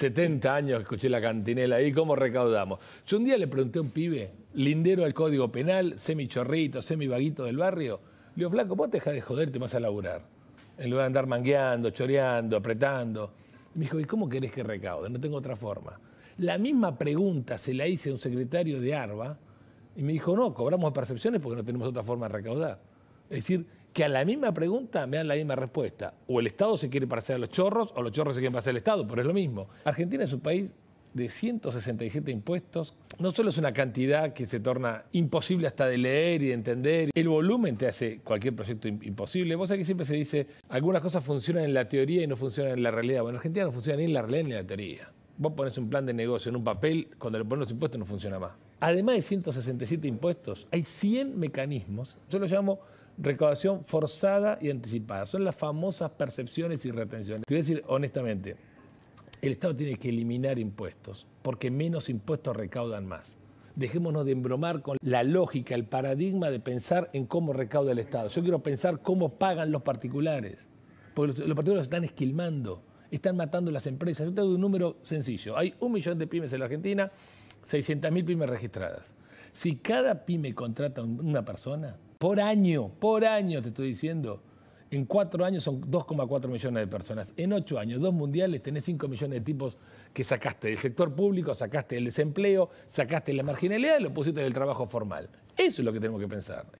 70 años escuché la cantinela ahí, ¿cómo recaudamos? Yo un día le pregunté a un pibe, lindero al Código Penal, semi-chorrito, semi-vaguito del barrio, le digo, flaco, vos te dejás de joderte más a laburar, en lugar de andar mangueando, choreando, apretando. me dijo, ¿y cómo querés que recaude? No tengo otra forma. La misma pregunta se la hice a un secretario de ARBA y me dijo, no, cobramos percepciones porque no tenemos otra forma de recaudar. Es decir, que a la misma pregunta me dan la misma respuesta. O el Estado se quiere parecer a los chorros o los chorros se quieren parecer al Estado, pero es lo mismo. Argentina es un país de 167 impuestos. No solo es una cantidad que se torna imposible hasta de leer y de entender, el volumen te hace cualquier proyecto imposible. Vos aquí siempre se dice, algunas cosas funcionan en la teoría y no funcionan en la realidad. Bueno, en Argentina no funciona ni en la realidad ni en la teoría. Vos pones un plan de negocio en un papel, cuando le pones los impuestos no funciona más. Además de 167 impuestos, hay 100 mecanismos. Yo lo llamo recaudación forzada y anticipada. Son las famosas percepciones y retenciones. Te voy a decir honestamente, el Estado tiene que eliminar impuestos, porque menos impuestos recaudan más. Dejémonos de embromar con la lógica, el paradigma de pensar en cómo recauda el Estado. Yo quiero pensar cómo pagan los particulares, porque los, particulares están esquilmando, están matando las empresas. Yo te doy un número sencillo. Hay un millón de pymes en la Argentina, 600.000 pymes registradas. Si cada pyme contrata a una persona, por año, por año te estoy diciendo, en cuatro años son 2,4 millones de personas. En ocho años, dos mundiales, tenés 5 millones de tipos que sacaste del sector público, sacaste del desempleo, sacaste la marginalidad y lo pusiste en el trabajo formal. Eso es lo que tenemos que pensar.